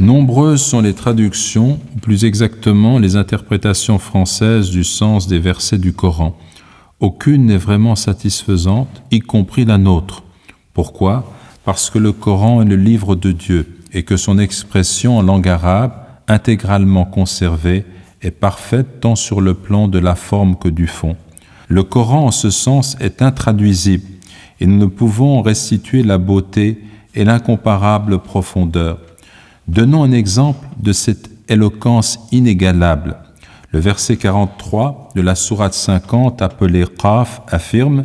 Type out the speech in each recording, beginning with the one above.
Nombreuses sont les traductions, ou plus exactement les interprétations françaises du sens des versets du Coran. Aucune n'est vraiment satisfaisante, y compris la nôtre. Pourquoi Parce que le Coran est le livre de Dieu et que son expression en langue arabe, intégralement conservée, est parfaite tant sur le plan de la forme que du fond. Le Coran, en ce sens, est intraduisible et nous ne pouvons restituer la beauté et l'incomparable profondeur. Donnons un exemple de cette éloquence inégalable. Le verset 43 de la sourate 50 appelée Qaf affirme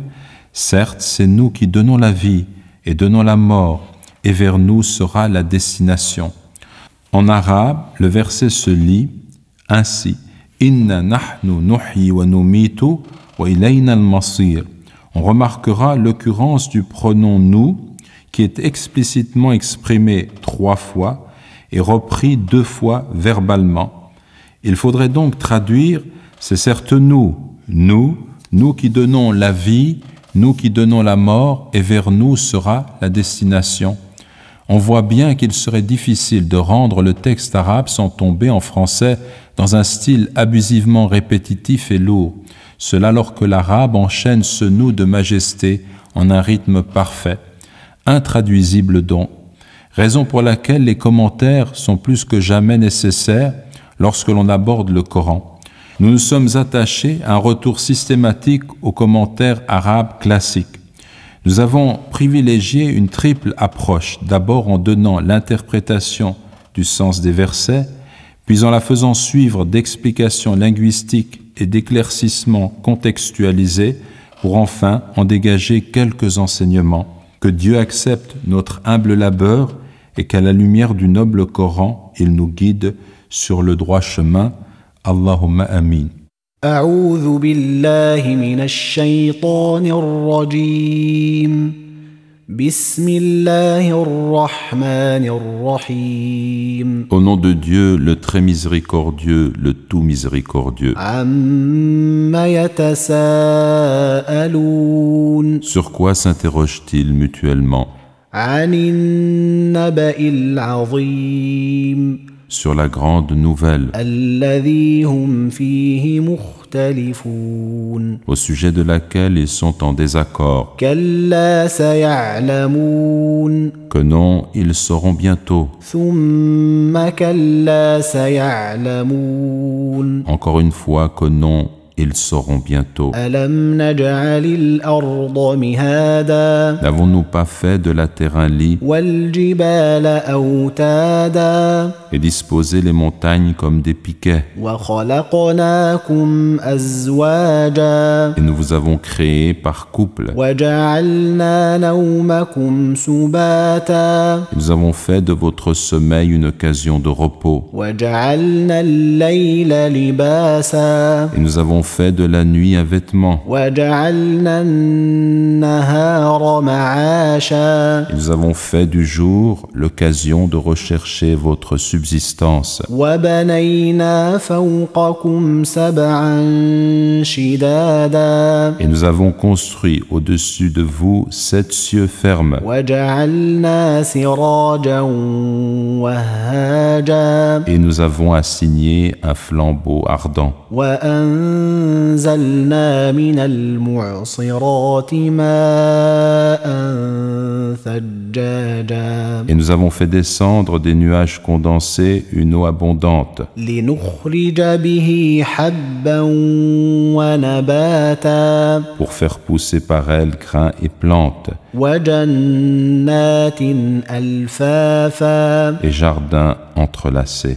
Certes, c'est nous qui donnons la vie et donnons la mort, et vers nous sera la destination. En arabe, le verset se lit ainsi Inna nahnu nuhyi wa numitu wa al-masir. On remarquera l'occurrence du pronom nous qui est explicitement exprimé trois fois et repris deux fois verbalement. Il faudrait donc traduire c'est certes nous, nous, nous qui donnons la vie, nous qui donnons la mort, et vers nous sera la destination. On voit bien qu'il serait difficile de rendre le texte arabe sans tomber en français dans un style abusivement répétitif et lourd, cela alors que l'arabe enchaîne ce nous de majesté en un rythme parfait, intraduisible donc raison pour laquelle les commentaires sont plus que jamais nécessaires lorsque l'on aborde le Coran. Nous nous sommes attachés à un retour systématique aux commentaires arabes classiques. Nous avons privilégié une triple approche, d'abord en donnant l'interprétation du sens des versets, puis en la faisant suivre d'explications linguistiques et d'éclaircissements contextualisés, pour enfin en dégager quelques enseignements. Que Dieu accepte notre humble labeur et qu'à la lumière du noble Coran, il nous guide sur le droit chemin. Allahumma amin. Au nom de Dieu, le très miséricordieux, le tout miséricordieux. Sur quoi s'interroge-t-il mutuellement sur la grande nouvelle au sujet de laquelle ils sont en désaccord. Que non, ils sauront bientôt. Encore une fois que non, ils sauront bientôt. N'avons-nous pas fait de la terre un lit et disposé les montagnes comme des piquets Et nous vous avons créé par couple. nous avons fait de votre sommeil une occasion de repos. Et nous avons fait de la nuit un vêtement. Nous avons fait du jour l'occasion de rechercher votre subsistance. Et nous avons construit au-dessus de vous sept cieux fermes. Et nous avons assigné un flambeau ardent. Et nous avons fait descendre des nuages condensés une eau abondante Pour faire pousser par elle grains et plantes Et jardins entrelacés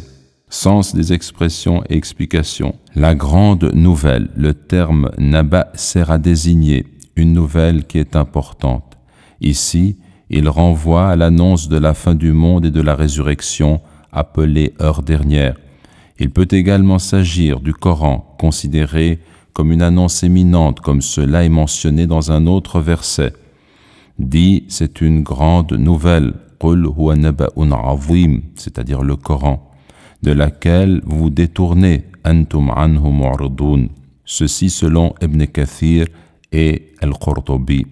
sens des expressions et explications. La grande nouvelle, le terme Naba sert à désigner une nouvelle qui est importante. Ici, il renvoie à l'annonce de la fin du monde et de la résurrection, appelée heure dernière. Il peut également s'agir du Coran, considéré comme une annonce éminente, comme cela est mentionné dans un autre verset. Dit, c'est une grande nouvelle, c'est-à-dire le Coran de laquelle vous détournez antum anhum ceci selon Ibn Kathir et Al-Qurtubi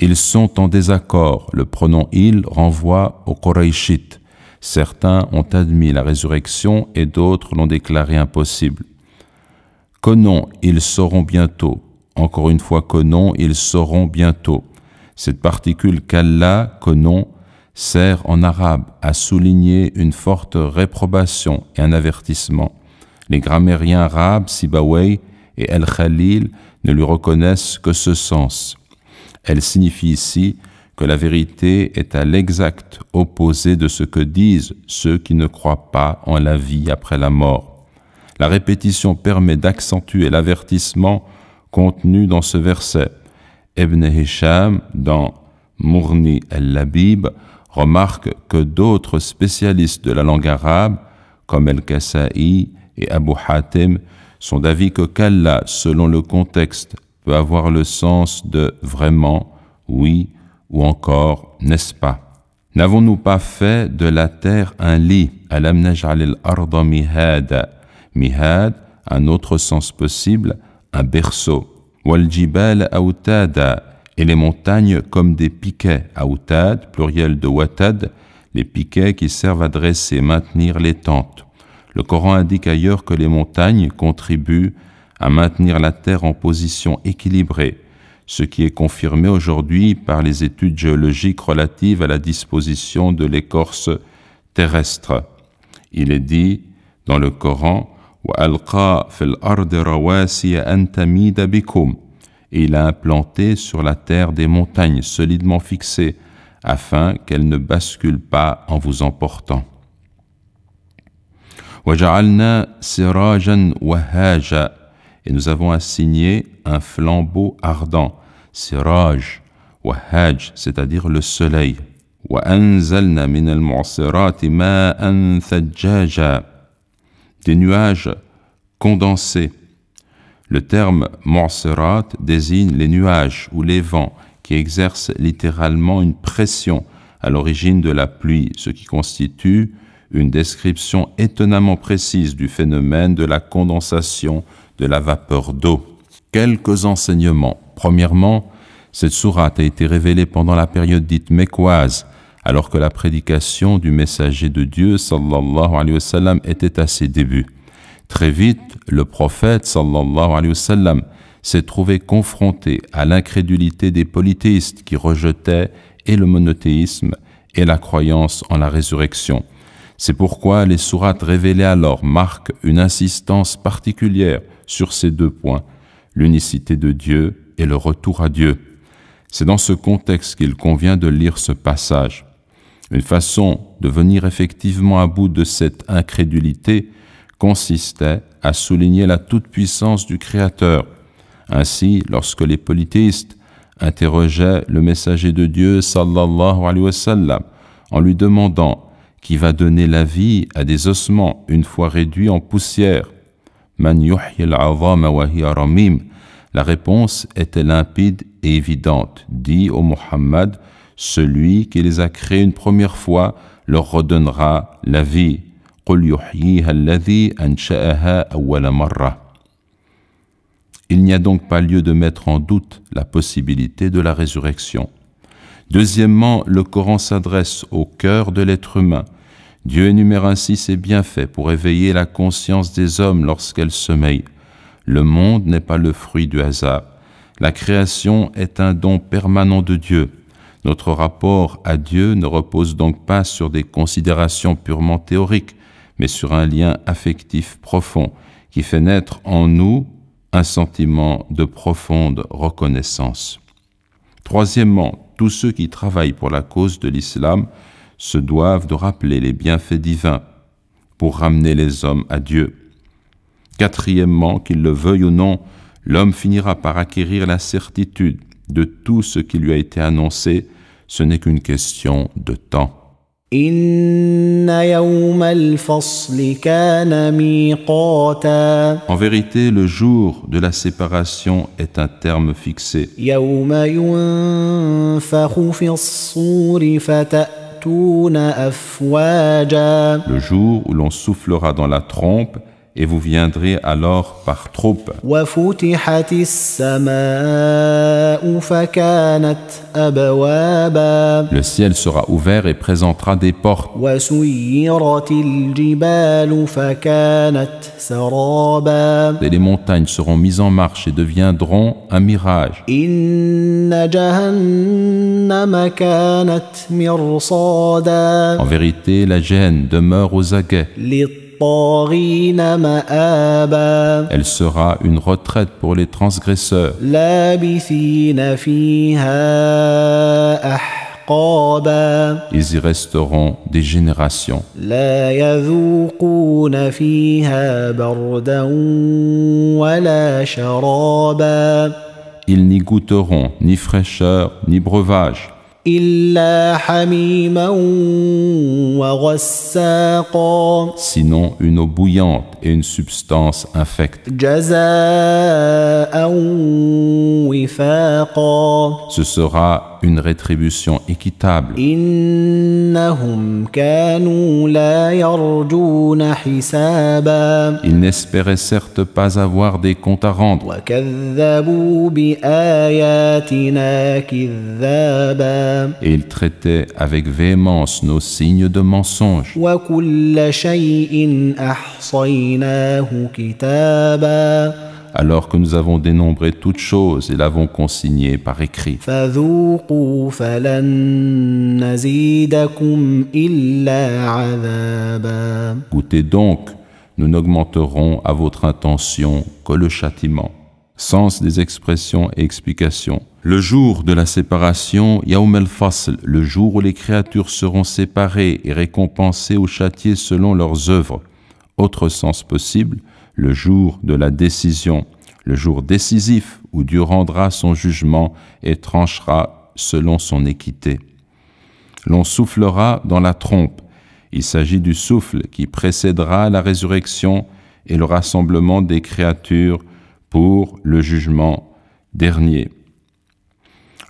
ils sont en désaccord le pronom il renvoie au Quraishit. certains ont admis la résurrection et d'autres l'ont déclarée impossible que ils sauront bientôt encore une fois que ils sauront bientôt cette particule qu'Allah, que sert en arabe à souligner une forte réprobation et un avertissement. Les grammairiens arabes, Sibawayh et El-Khalil, ne lui reconnaissent que ce sens. Elle signifie ici que la vérité est à l'exact opposé de ce que disent ceux qui ne croient pas en la vie après la mort. La répétition permet d'accentuer l'avertissement contenu dans ce verset. Ibn Hisham, dans Mourni el-Labib, Remarque que d'autres spécialistes de la langue arabe, comme el Kassai et Abu Hatim, sont d'avis que Kalla, selon le contexte, peut avoir le sens de vraiment, oui ou encore n'est-ce pas. N'avons-nous pas fait de la terre un lit Alam naj'al al arda Mihad, un autre sens possible, un berceau. Wal autada et les montagnes comme des piquets, aoutad, pluriel de watad, les piquets qui servent à dresser, et maintenir les tentes. Le Coran indique ailleurs que les montagnes contribuent à maintenir la Terre en position équilibrée, ce qui est confirmé aujourd'hui par les études géologiques relatives à la disposition de l'écorce terrestre. Il est dit dans le Coran « et il a implanté sur la terre des montagnes solidement fixées, afin qu'elles ne basculent pas en vous emportant. Et nous avons assigné un flambeau ardent, wahaj, c'est-à-dire le soleil. Des nuages condensés le terme monserat désigne les nuages ou les vents qui exercent littéralement une pression à l'origine de la pluie, ce qui constitue une description étonnamment précise du phénomène de la condensation de la vapeur d'eau. Quelques enseignements. Premièrement, cette sourate a été révélée pendant la période dite mécoise, alors que la prédication du messager de Dieu sallallahu alayhi wa sallam, était à ses débuts. Très vite, le prophète sallallahu alayhi wa sallam, s'est trouvé confronté à l'incrédulité des polythéistes qui rejetaient et le monothéisme et la croyance en la résurrection. C'est pourquoi les sourates révélées alors marquent une insistance particulière sur ces deux points, l'unicité de Dieu et le retour à Dieu. C'est dans ce contexte qu'il convient de lire ce passage. Une façon de venir effectivement à bout de cette incrédulité consistait à souligner la toute-puissance du Créateur. Ainsi, lorsque les polythéistes interrogeaient le messager de Dieu sallallahu en lui demandant qui va donner la vie à des ossements une fois réduits en poussière. La réponse était limpide et évidente. Dit au Muhammad, celui qui les a créés une première fois leur redonnera la vie. Il n'y a donc pas lieu de mettre en doute la possibilité de la résurrection. Deuxièmement, le Coran s'adresse au cœur de l'être humain. Dieu énumère ainsi ses bienfaits pour éveiller la conscience des hommes lorsqu'elle sommeille. Le monde n'est pas le fruit du hasard. La création est un don permanent de Dieu. Notre rapport à Dieu ne repose donc pas sur des considérations purement théoriques, mais sur un lien affectif profond qui fait naître en nous un sentiment de profonde reconnaissance. Troisièmement, tous ceux qui travaillent pour la cause de l'islam se doivent de rappeler les bienfaits divins pour ramener les hommes à Dieu. Quatrièmement, qu'ils le veuillent ou non, l'homme finira par acquérir la certitude de tout ce qui lui a été annoncé, ce n'est qu'une question de temps. En vérité, le jour de la séparation est un terme fixé. Le jour où l'on soufflera dans la trompe et vous viendrez alors par troupe. Le ciel sera ouvert et présentera des portes. Et les montagnes seront mises en marche et deviendront un mirage. En vérité, la gêne demeure aux aguets. Elle sera une retraite pour les transgresseurs. Ils y resteront des générations. Ils n'y goûteront ni fraîcheur ni breuvage. Sinon une eau bouillante et une substance infecte. Ce sera une rétribution équitable. Ils n'espéraient certes pas avoir des comptes à rendre. Et ils traitaient avec véhémence nos signes de mensonge alors que nous avons dénombré toutes choses et l'avons consigné par écrit. Goûtez donc, nous n'augmenterons à votre intention que le châtiment. Sens des expressions et explications. Le jour de la séparation, Yaoum el-Fasl, le jour où les créatures seront séparées et récompensées ou châtiées selon leurs œuvres. Autre sens possible, le jour de la décision, le jour décisif où Dieu rendra son jugement et tranchera selon son équité. L'on soufflera dans la trompe. Il s'agit du souffle qui précédera la résurrection et le rassemblement des créatures pour le jugement dernier.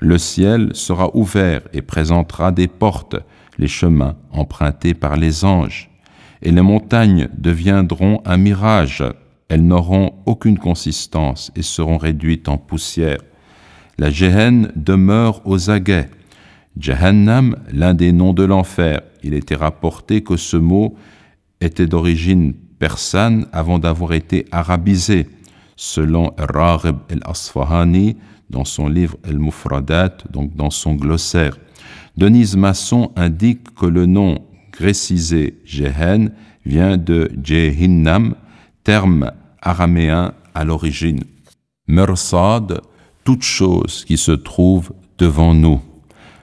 Le ciel sera ouvert et présentera des portes, les chemins empruntés par les anges et les montagnes deviendront un mirage. Elles n'auront aucune consistance et seront réduites en poussière. La Géhenne demeure aux aguets. Jahannam, l'un des noms de l'enfer. Il était rapporté que ce mot était d'origine persane avant d'avoir été arabisé, selon Rarib el-Asfahani dans son livre El-Mufradat, donc dans son glossaire. Denise Masson indique que le nom grécisé Jehen vient de Jehinnam, terme araméen à l'origine. Mersad, toute chose qui se trouve devant nous.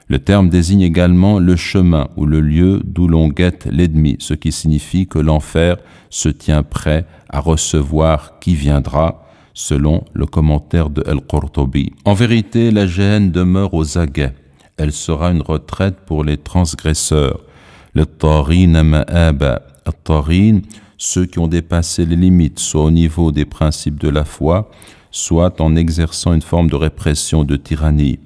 Le terme désigne également le chemin ou le lieu d'où l'on guette l'ennemi, ce qui signifie que l'enfer se tient prêt à recevoir qui viendra, selon le commentaire de El-Qurtubi. En vérité, la géhenne demeure aux aguets. Elle sera une retraite pour les transgresseurs. Le tarine ma'aba. ceux qui ont dépassé les limites, soit au niveau des principes de la foi, soit en exerçant une forme de répression, de tyrannie.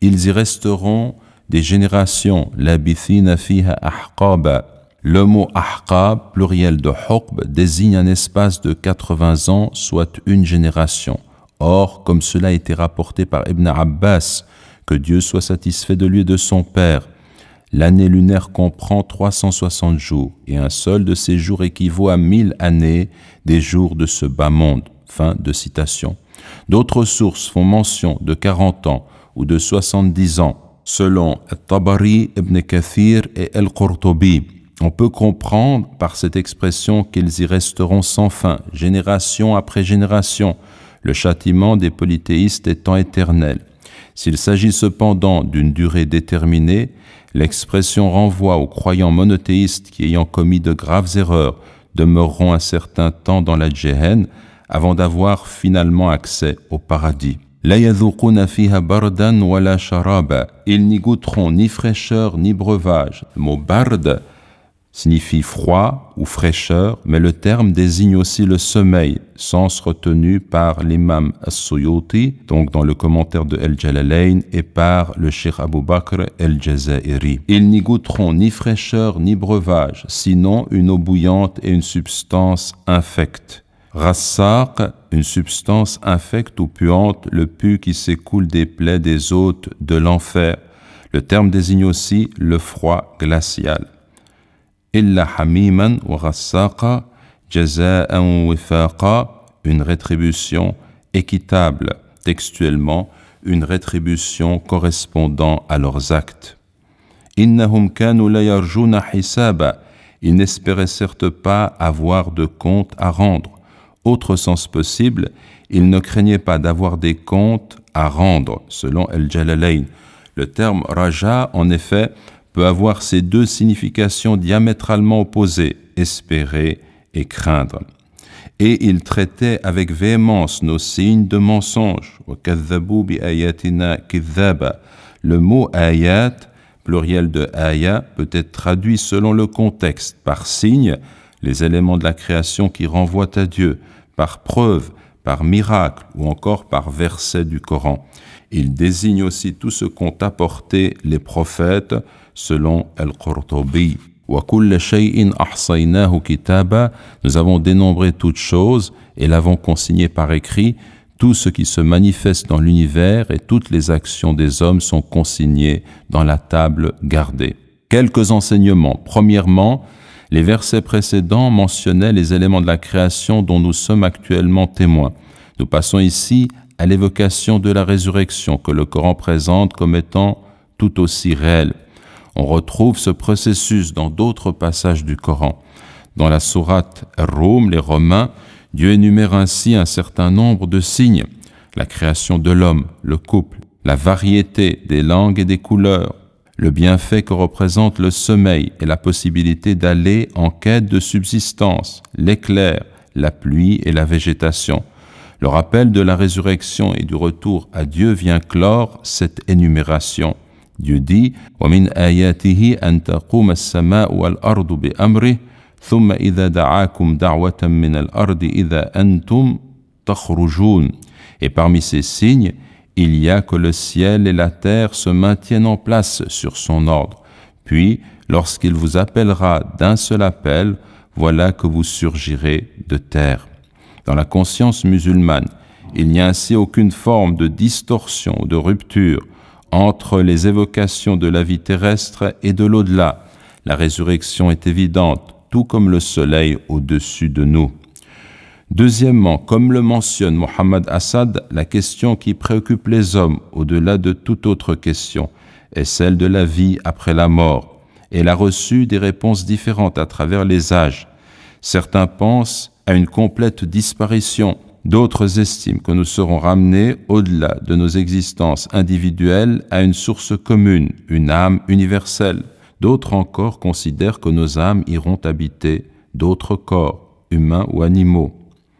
Ils y resteront des générations. Labithina fiha Le mot ahqab, pluriel de hukb, désigne un espace de 80 ans, soit une génération. Or, comme cela a été rapporté par Ibn Abbas, que Dieu soit satisfait de lui et de son père, L'année lunaire comprend 360 jours, et un seul de ces jours équivaut à 1000 années des jours de ce bas monde. Fin de citation. D'autres sources font mention de 40 ans ou de 70 ans, selon Tabari, Ibn Kathir et El-Qurtubi. On peut comprendre par cette expression qu'ils y resteront sans fin, génération après génération, le châtiment des polythéistes étant éternel. S'il s'agit cependant d'une durée déterminée, l'expression renvoie aux croyants monothéistes qui ayant commis de graves erreurs demeureront un certain temps dans la Géhenne avant d'avoir finalement accès au paradis. Ils n'y goûteront ni fraîcheur ni breuvage. Le mot signifie froid ou fraîcheur, mais le terme désigne aussi le sommeil, sens retenu par l'imam As-Suyuti, donc dans le commentaire de El-Jalalayn, et par le Sheikh Abu Bakr El-Jazairi. Ils n'y goûteront ni fraîcheur ni breuvage, sinon une eau bouillante et une substance infecte. Rassaq, une substance infecte ou puante, le pu qui s'écoule des plaies des hôtes de l'enfer. Le terme désigne aussi le froid glacial. إلا حميما وغساقا جزاء وفاقا une rétribution équitable textuellement une rétribution correspondant à leurs actes إنهم كانوا لا ils n'espéraient certes pas avoir de comptes à rendre autre sens possible ils ne craignaient pas d'avoir des comptes à rendre selon El Jalalayn le terme raja en effet peut avoir ces deux significations diamétralement opposées, espérer et craindre. Et il traitait avec véhémence nos signes de mensonge. Le mot ayat, pluriel de aya, peut être traduit selon le contexte par signe, les éléments de la création qui renvoient à Dieu, par preuve, par miracle ou encore par verset du Coran. Il désigne aussi tout ce qu'ont apporté les prophètes, selon Al-Qurtubi. Nous avons dénombré toutes choses et l'avons consigné par écrit. Tout ce qui se manifeste dans l'univers et toutes les actions des hommes sont consignées dans la table gardée. Quelques enseignements. Premièrement, les versets précédents mentionnaient les éléments de la création dont nous sommes actuellement témoins. Nous passons ici à l'évocation de la résurrection que le Coran présente comme étant tout aussi réelle. On retrouve ce processus dans d'autres passages du Coran. Dans la sourate Rome, les Romains, Dieu énumère ainsi un certain nombre de signes, la création de l'homme, le couple, la variété des langues et des couleurs, le bienfait que représente le sommeil et la possibilité d'aller en quête de subsistance, l'éclair, la pluie et la végétation. Le rappel de la résurrection et du retour à Dieu vient clore cette énumération. Dieu dit Et parmi ces signes, il y a que le ciel et la terre se maintiennent en place sur son ordre. Puis, lorsqu'il vous appellera d'un seul appel, voilà que vous surgirez de terre. Dans la conscience musulmane, il n'y a ainsi aucune forme de distorsion ou de rupture entre les évocations de la vie terrestre et de l'au-delà. La résurrection est évidente, tout comme le soleil au-dessus de nous. Deuxièmement, comme le mentionne Mohammed Assad, la question qui préoccupe les hommes au-delà de toute autre question est celle de la vie après la mort. Elle a reçu des réponses différentes à travers les âges. Certains pensent à une complète disparition, D'autres estiment que nous serons ramenés au-delà de nos existences individuelles à une source commune, une âme universelle. D'autres encore considèrent que nos âmes iront habiter d'autres corps, humains ou animaux.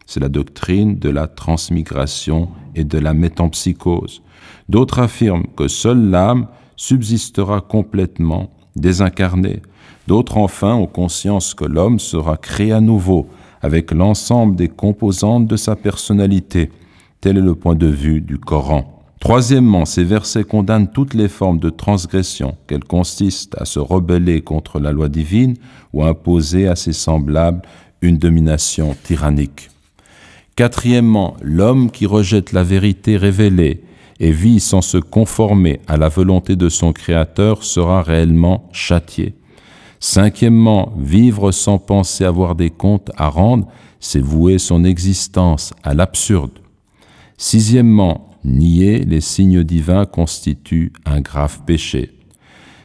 C'est la doctrine de la transmigration et de la métempsychose. D'autres affirment que seule l'âme subsistera complètement désincarnée. D'autres enfin ont conscience que l'homme sera créé à nouveau avec l'ensemble des composantes de sa personnalité. Tel est le point de vue du Coran. Troisièmement, ces versets condamnent toutes les formes de transgression, qu'elles consistent à se rebeller contre la loi divine ou à imposer à ses semblables une domination tyrannique. Quatrièmement, l'homme qui rejette la vérité révélée et vit sans se conformer à la volonté de son Créateur sera réellement châtié. Cinquièmement, vivre sans penser avoir des comptes à rendre, c'est vouer son existence à l'absurde. Sixièmement, nier les signes divins constitue un grave péché.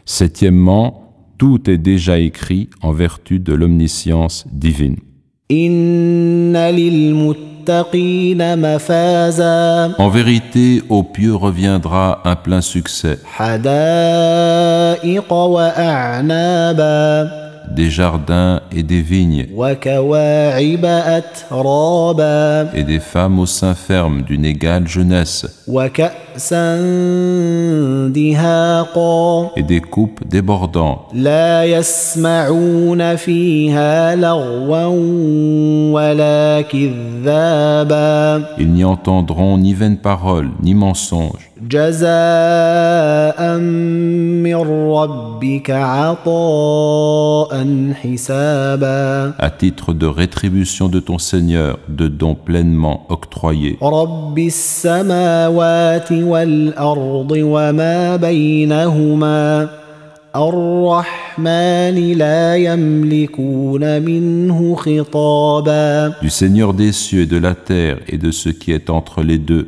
Septièmement, tout est déjà écrit en vertu de l'omniscience divine. En vérité, au pieux reviendra un plein succès des jardins et des vignes, et des femmes au sein ferme d'une égale jeunesse, et des coupes débordant Ils n'y entendront ni vaines paroles, ni mensonges à titre de rétribution de ton Seigneur de dons pleinement octroyés Du Seigneur des cieux et de la terre et de ce qui est entre les deux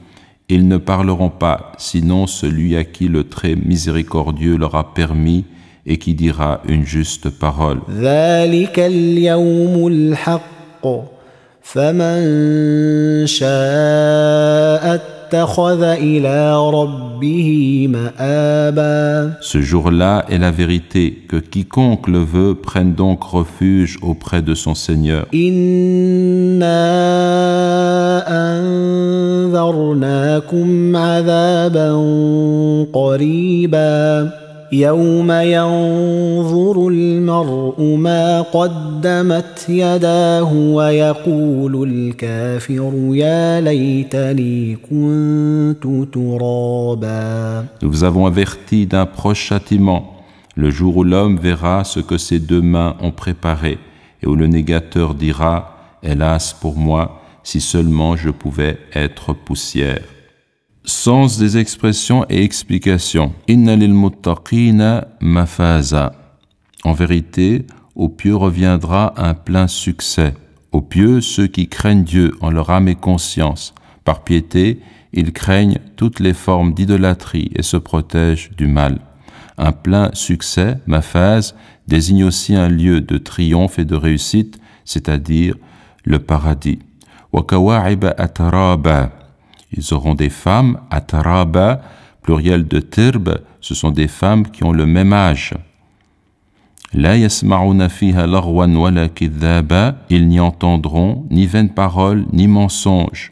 Ils ne parleront pas, sinon celui à qui le très miséricordieux leur a permis et qui dira une juste parole. Ce jour-là est la vérité, que quiconque le veut prenne donc refuge auprès de son Seigneur. Nous vous avons averti d'un proche châtiment le jour où l'homme verra ce que ses deux mains ont préparé et où le négateur dira Hélas pour moi si seulement je pouvais être poussière sens des expressions et explications. Inna lil mafaza. En vérité, au pieux reviendra un plein succès. Au pieux, ceux qui craignent Dieu en leur âme et conscience. Par piété, ils craignent toutes les formes d'idolâtrie et se protègent du mal. Un plein succès, mafaza, désigne aussi un lieu de triomphe et de réussite, c'est-à-dire le paradis. Wa ils auront des femmes, ataraba, pluriel de tirb, ce sont des femmes qui ont le même âge. La yasma'una fiha larwan ils n'y entendront ni vaines paroles, ni mensonges.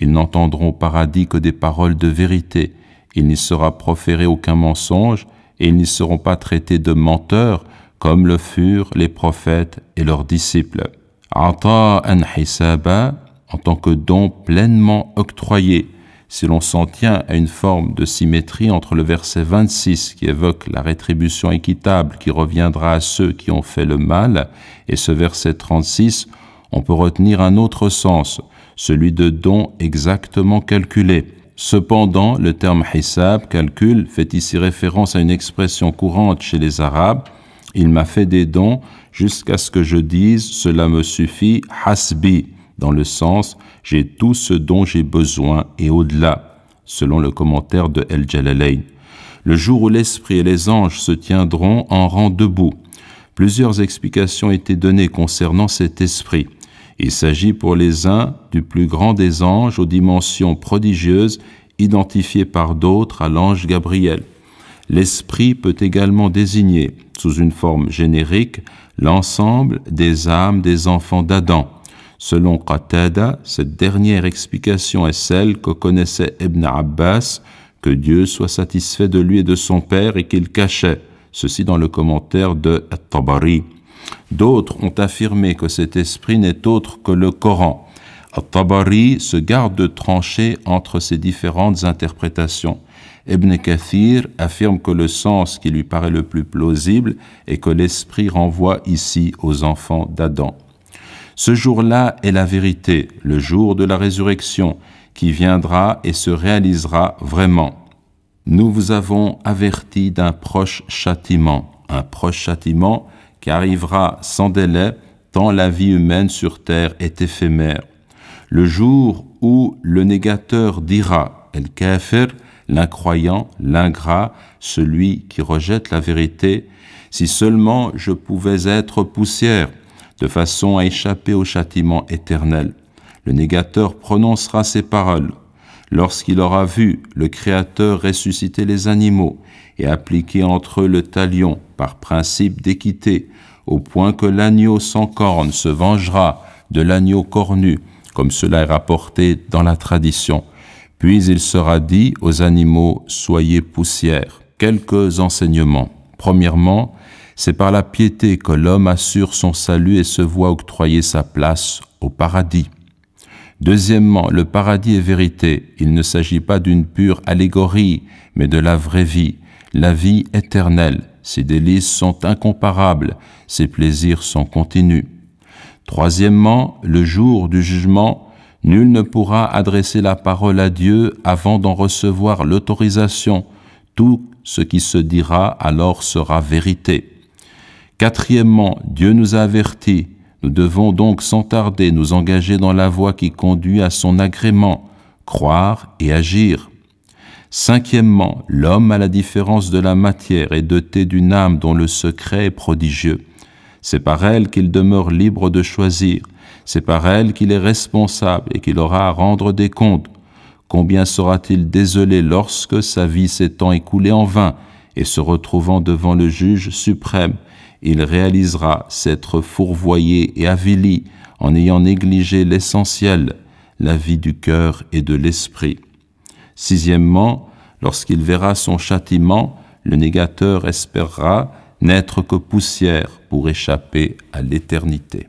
Ils n'entendront au paradis que des paroles de vérité. Il n'y sera proféré aucun mensonge, et ils n'y seront pas traités de menteurs, comme le furent les prophètes et leurs disciples. Ata'an en tant que don pleinement octroyé, si l'on s'en tient à une forme de symétrie entre le verset 26 qui évoque la rétribution équitable qui reviendra à ceux qui ont fait le mal et ce verset 36, on peut retenir un autre sens, celui de don exactement calculé. Cependant, le terme hisab, calcul, fait ici référence à une expression courante chez les Arabes. Il m'a fait des dons jusqu'à ce que je dise cela me suffit, hasbi dans le sens J'ai tout ce dont j'ai besoin et au-delà, selon le commentaire de El Jalalayn. Le jour où l'esprit et les anges se tiendront en rang debout. Plusieurs explications étaient données concernant cet esprit. Il s'agit pour les uns du plus grand des anges aux dimensions prodigieuses, identifiées par d'autres à l'ange Gabriel. L'esprit peut également désigner, sous une forme générique, l'ensemble des âmes des enfants d'Adam, Selon Qatada, cette dernière explication est celle que connaissait Ibn Abbas, que Dieu soit satisfait de lui et de son père et qu'il cachait, ceci dans le commentaire de At-Tabari. D'autres ont affirmé que cet esprit n'est autre que le Coran. At-Tabari se garde de trancher entre ces différentes interprétations. Ibn Kathir affirme que le sens qui lui paraît le plus plausible est que l'esprit renvoie ici aux enfants d'Adam. Ce jour-là est la vérité, le jour de la résurrection, qui viendra et se réalisera vraiment. Nous vous avons averti d'un proche châtiment, un proche châtiment qui arrivera sans délai, tant la vie humaine sur terre est éphémère. Le jour où le négateur dira, El Kafir, l'incroyant, l'ingrat, celui qui rejette la vérité, si seulement je pouvais être poussière, de façon à échapper au châtiment éternel. Le négateur prononcera ces paroles. Lorsqu'il aura vu le Créateur ressusciter les animaux et appliquer entre eux le talion par principe d'équité, au point que l'agneau sans corne se vengera de l'agneau cornu, comme cela est rapporté dans la tradition. Puis il sera dit aux animaux, soyez poussière. Quelques enseignements. Premièrement, c'est par la piété que l'homme assure son salut et se voit octroyer sa place au paradis. Deuxièmement, le paradis est vérité. Il ne s'agit pas d'une pure allégorie, mais de la vraie vie, la vie éternelle. Ses délices sont incomparables, ses plaisirs sont continus. Troisièmement, le jour du jugement, nul ne pourra adresser la parole à Dieu avant d'en recevoir l'autorisation. Tout ce qui se dira alors sera vérité. Quatrièmement, Dieu nous a avertis. Nous devons donc sans tarder nous engager dans la voie qui conduit à son agrément, croire et agir. Cinquièmement, l'homme, à la différence de la matière, est doté d'une âme dont le secret est prodigieux. C'est par elle qu'il demeure libre de choisir, c'est par elle qu'il est responsable et qu'il aura à rendre des comptes. Combien sera-t-il désolé lorsque sa vie s'étant écoulée en vain et se retrouvant devant le juge suprême il réalisera s'être fourvoyé et avili en ayant négligé l'essentiel, la vie du cœur et de l'esprit. Sixièmement, lorsqu'il verra son châtiment, le négateur espérera n'être que poussière pour échapper à l'éternité.